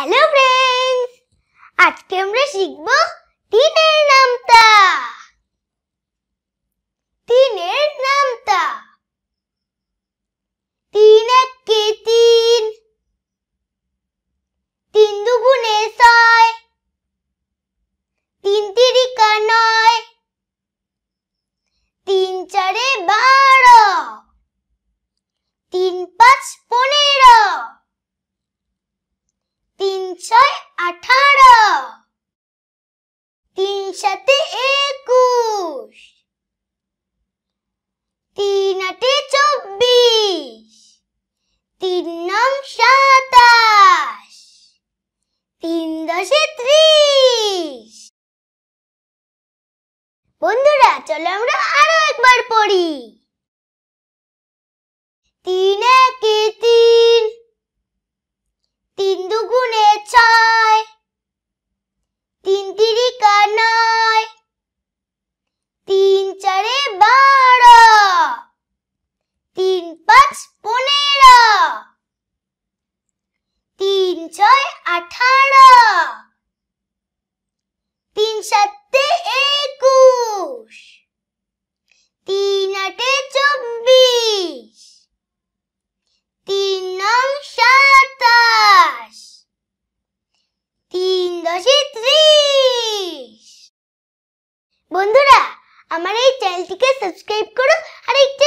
hello friends আজকে আমরা শিখব দিনের নামটা সাথে একুশ তিন আটে চব্বিশ তিন নং সাতাশ তিন দশে ত্রিশ বন্ধুরা চলো আমরা আরো একবার পড়ি তিন ছয় আঠারো তিন সাতে একুশ তিন আটে চব্বিশ তিন নং সাতাশ তিন দশে ত্রিশ বন্ধুরা আমার এই চ্যানেলটিকে সাবস্ক্রাইব করো আর এই